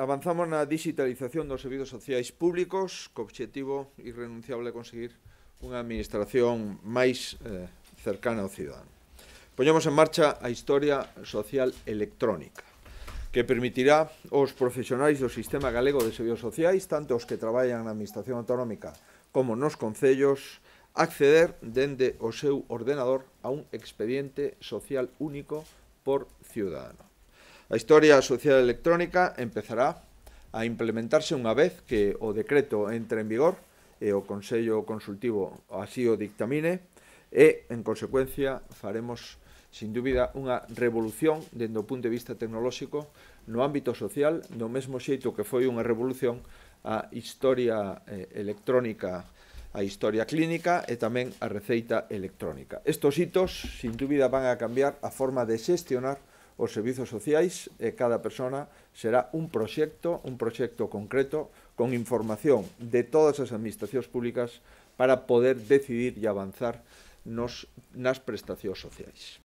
Avanzamos na digitalización dos servizos sociais públicos co obxectivo irrenunciable de conseguir unha administración máis eh, cercana ao cidadán. Poñemos en marcha a historia social electrónica que permitirá aos profesionais do Sistema Galego de Servizos Sociais, tanto os que traballan na Administración Autonómica como nos concellos, acceder dende o seu ordenador a un expediente social único por ciudadano. A historia social electrónica empezará a implementarse unha vez que o decreto entre en vigor e o Consello Consultivo así o dictamine e, en consecuencia, faremos, sin dúbida, unha revolución dende o punto de vista tecnolóxico no ámbito social, do mesmo xeito que foi unha revolución a historia eh, electrónica a historia clínica e tamén a receita electrónica. Estos hitos, sin dúbida, van a cambiar a forma de xestionar os servizos sociais e cada persona será un proxecto, un proxecto concreto con información de todas as administracións públicas para poder decidir e avanzar nos, nas prestacións sociais.